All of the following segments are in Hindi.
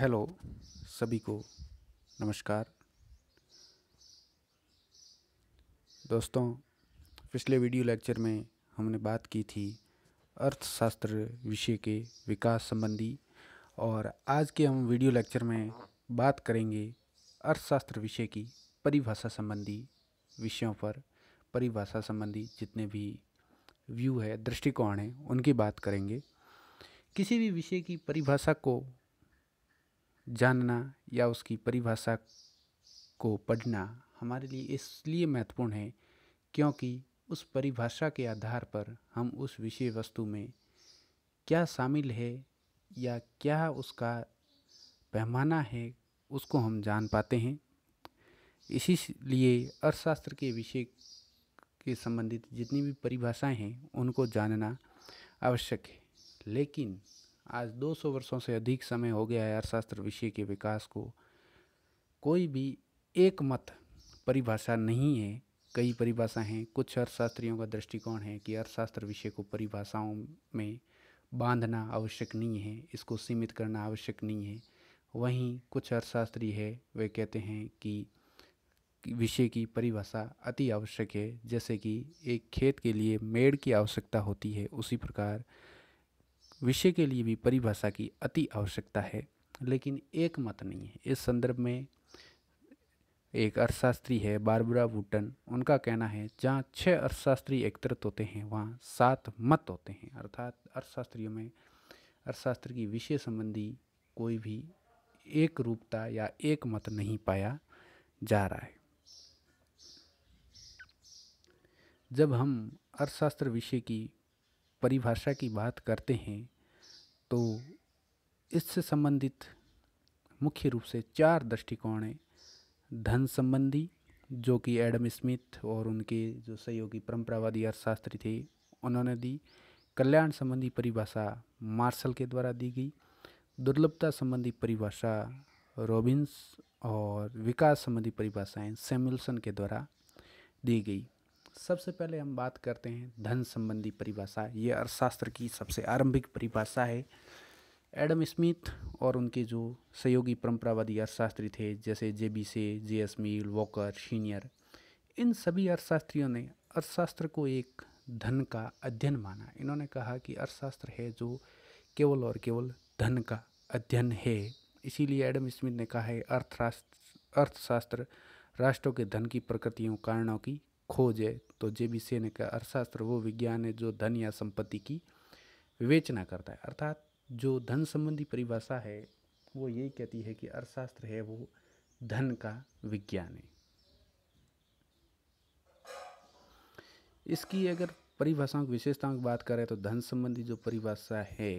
हेलो सभी को नमस्कार दोस्तों पिछले वीडियो लेक्चर में हमने बात की थी अर्थशास्त्र विषय के विकास संबंधी और आज के हम वीडियो लेक्चर में बात करेंगे अर्थशास्त्र विषय की परिभाषा संबंधी विषयों पर परिभाषा संबंधी जितने भी व्यू है दृष्टिकोण है उनकी बात करेंगे किसी भी विषय की परिभाषा को जानना या उसकी परिभाषा को पढ़ना हमारे लिए इसलिए महत्वपूर्ण है क्योंकि उस परिभाषा के आधार पर हम उस विषय वस्तु में क्या शामिल है या क्या उसका पैमाना है उसको हम जान पाते हैं इसी लिए अर्थशास्त्र के विषय के संबंधित जितनी भी परिभाषाएं हैं उनको जानना आवश्यक है लेकिन आज 200 वर्षों से अधिक समय हो गया है अर्थशास्त्र विषय के विकास को कोई भी एक मत परिभाषा नहीं है कई परिभाषाएं हैं कुछ अर्थशास्त्रियों का दृष्टिकोण है कि अर्थशास्त्र विषय को परिभाषाओं में बांधना आवश्यक नहीं है इसको सीमित करना आवश्यक नहीं है वहीं कुछ अर्थशास्त्री है वे कहते हैं कि विषय की परिभाषा अति आवश्यक है जैसे कि एक खेत के लिए मेड़ की आवश्यकता होती है उसी प्रकार विषय के लिए भी परिभाषा की अति आवश्यकता है लेकिन एक मत नहीं है इस संदर्भ में एक अर्थशास्त्री है बारबरा वुटन उनका कहना है जहाँ छः अर्थशास्त्री एकत्रित होते हैं वहाँ सात मत होते हैं अर्थात अर्थशास्त्रियों में अर्थशास्त्र की विषय संबंधी कोई भी एक रूपता या एक मत नहीं पाया जा रहा है जब हम अर्थशास्त्र विषय की परिभाषा की बात करते हैं तो इससे संबंधित मुख्य रूप से चार दृष्टिकोण हैं धन संबंधी जो कि एडम स्मिथ और उनके जो सहयोगी परंपरावादी अर्थशास्त्री थे उन्होंने दी कल्याण संबंधी परिभाषा मार्शल के द्वारा दी गई दुर्लभता संबंधी परिभाषा रॉबिन्स और विकास संबंधी परिभाषाएं सेम्युलसन के द्वारा दी गई सबसे पहले हम बात करते हैं धन संबंधी परिभाषा ये अर्थशास्त्र की सबसे आरंभिक परिभाषा है एडम स्मिथ और उनके जो सहयोगी परंपरावादी अर्थशास्त्री थे जैसे J B Say J S Mill Walker senior इन सभी अर्थशास्त्रियों ने अर्थशास्त्र को एक धन का अध्ययन माना इन्होंने कहा कि अर्थशास्त्र है जो केवल और केवल धन का अध्ययन है इसीलिए एडम स्मिथ ने कहा है अर्थशास्त्र अर्थशास्त्र राष्ट्रों के धन की प्रकृतियों कारणों की खोज है तो जे बी सेन का अर्थशास्त्र वो विज्ञान है जो धन या संपत्ति की विवेचना करता है अर्थात जो धन संबंधी परिभाषा है वो यही कहती है कि अर्थशास्त्र है वो धन का विज्ञान है इसकी अगर परिभाषाओं की विशेषताओं की बात करें तो धन संबंधी जो परिभाषा है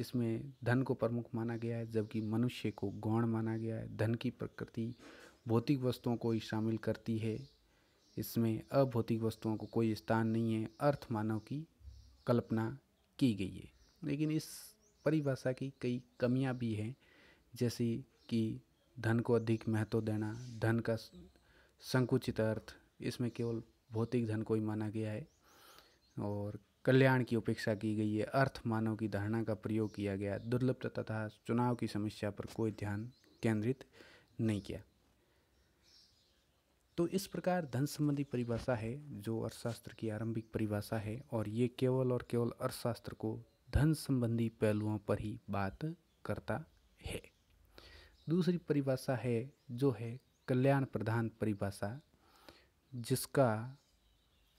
इसमें धन को प्रमुख माना गया है जबकि मनुष्य को गौण माना गया है धन की प्रकृति भौतिक वस्तुओं को ही शामिल करती है इसमें अभौतिक वस्तुओं को कोई स्थान नहीं है अर्थ मानव की कल्पना की गई है लेकिन इस परिभाषा की कई कमियां भी हैं जैसे कि धन को अधिक महत्व देना धन का संकुचित अर्थ इसमें केवल भौतिक धन को ही माना गया है और कल्याण की उपेक्षा की गई है अर्थ मानव की धारणा का प्रयोग किया गया दुर्लभ तथा चुनाव की समस्या पर कोई ध्यान केंद्रित नहीं किया तो इस प्रकार धन संबंधी परिभाषा है जो अर्थशास्त्र की आरंभिक परिभाषा है और ये केवल और केवल अर्थशास्त्र को धन संबंधी पहलुओं पर ही बात करता है दूसरी परिभाषा है जो है कल्याण प्रधान परिभाषा जिसका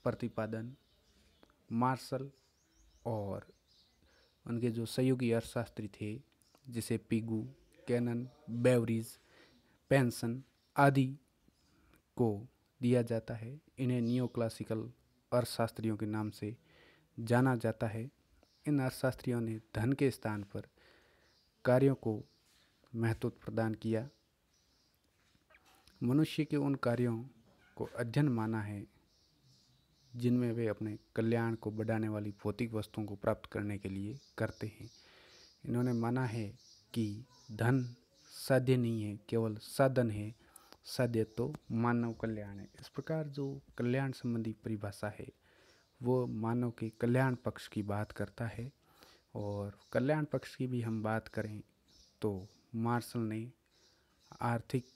प्रतिपादन मार्शल और उनके जो सहयोगी अर्थशास्त्री थे जिसे पिगू कैनन बेवरीज पेंसन आदि को दिया जाता है इन्हें नियो क्लासिकल अर्थशास्त्रियों के नाम से जाना जाता है इन अर्थशास्त्रियों ने धन के स्थान पर कार्यों को महत्व प्रदान किया मनुष्य के उन कार्यों को अध्ययन माना है जिनमें वे अपने कल्याण को बढ़ाने वाली भौतिक वस्तुओं को प्राप्त करने के लिए करते हैं इन्होंने माना है कि धन साध्य नहीं है केवल साधन है सदैव तो मानव कल्याण है इस प्रकार जो कल्याण संबंधी परिभाषा है वो मानव के कल्याण पक्ष की बात करता है और कल्याण पक्ष की भी हम बात करें तो मार्शल ने आर्थिक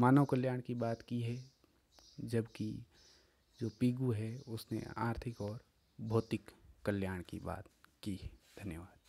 मानव कल्याण की बात की है जबकि जो पीगू है उसने आर्थिक और भौतिक कल्याण की बात की है धन्यवाद